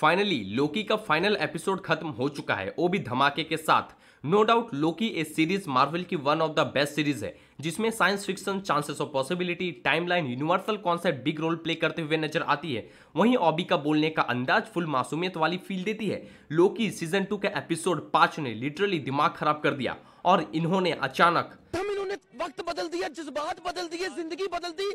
finally लोकी का final episode खत्म हो चुका है वो भी धमाके के साथ no doubt Loki a series Marvel की one of the best series है जिसमें science fiction chances of possibility timeline universal concept big role play करते हुए नजर आती है वहीं ऑबी का बोलने का अंदाज फुल मासूमियत वाली फील देती है लोकी सीजन टू के एपिसोड पांच ने लिटरली दिमाग खराब कर दिया और इन्होंने अचानक हम इन्होंने वक्त बदल दिया जज्बात बदल दिए जिंदगी बदल दी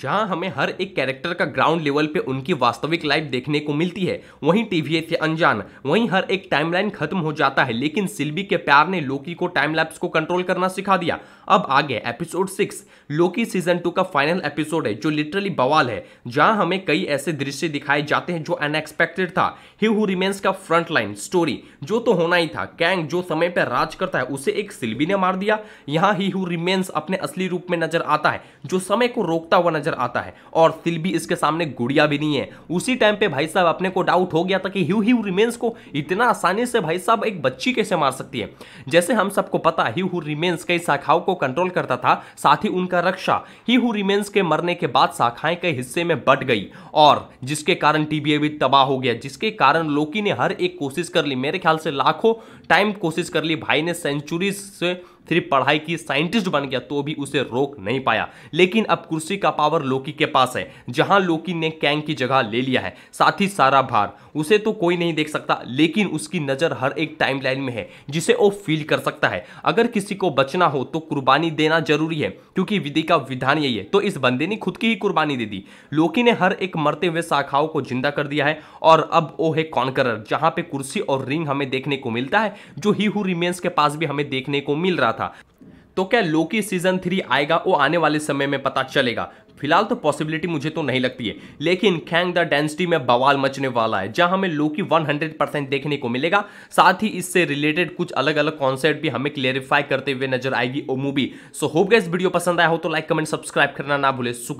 जहां हमें हर एक कैरेक्टर का ग्राउंड लेवल पे उनकी वास्तविक लाइफ देखने को मिलती है वहीं टीवी से अनजान वहीं हर एक टाइमलाइन खत्म हो जाता है लेकिन सिल्बी के प्यार ने लोकी को टाइम लैप्स को कंट्रोल करना सिखा दिया अब आगे episode six Loki season two का फाइनल एपिसोड है जो लिटरली बवाल है जहां हमें कई ऐसे दृश्य दिखाए जाते हैं जो अनएक्सपेक्टेड था हु रिमेन्स का फ्रंट लाइन स्टोरी जो तो होना ही था कैंग जो समय पर राज करता है उसे एक सिल्बी ने मार दिया यहाँ ही हु रिमेन्स अपने असली रूप में नजर आता है जो समय को रोकता हुआ नजर आता है और फिल भी इसके सामने गुड़िया भी नहीं है उसी टाइम पे भाई साहब अपने को डाउट हो गया था कि ह्यू ह्यू रिमेन्स को इतना आसानी से भाई साहब एक बच्ची कैसे मार सकती है जैसे हम सबको पता ह्यू हु रिमेन्स कई शाखाओं को कंट्रोल करता था साथ ही उनका रक्षा ही हु रिमेन्स के मरने के बाद शाखाएं कई हिस्से में बट गई और जिसके कारण टीबीए भी तबाह हो गया जिसके कारण लोकी ने हर एक कोशिश कर ली मेरे ख्याल से लाखों टाइम कोशिश कर ली भाई ने सेंचुरी से फिर पढ़ाई की साइंटिस्ट बन गया तो भी उसे रोक नहीं पाया लेकिन अब कुर्सी का पावर लोकी के पास है जहां लोकी ने कैंग की जगह ले लिया है साथ ही सारा भार उसे तो कोई नहीं देख सकता लेकिन उसकी नज़र हर एक टाइमलाइन में है जिसे वो फील कर सकता है अगर किसी को बचना हो तो कुर्बानी देना जरूरी है क्योंकि विधि का विधान यही है तो इस बंदे ने खुद की ही कुर्बानी दे दी लोकी ने हर एक मरते हुए शाखाओं को जिंदा कर दिया है और अब वो है कॉनकर जहां पे कुर्सी और रिंग हमें देखने को मिलता है जो ही हु रिमेन्स के पास भी हमें देखने को मिल रहा रहा था तो क्या लोकी सीजन थ्री आएगा वो आने वाले समय में पता चलेगा फिलहाल तो पॉसिबिलिटी मुझे तो नहीं लगती है लेकिन खैंग द डेंसिटी में बवाल मचने वाला है जहां हमें लोकी 100 परसेंट देखने को मिलेगा साथ ही इससे रिलेटेड कुछ अलग अलग कॉन्सेप्ट भी हमें क्लेरिफाई करते हुए नजर आएगी वो मूवी सो होप गए वीडियो पसंद आया हो तो लाइक कमेंट सब्सक्राइब करना ना भूले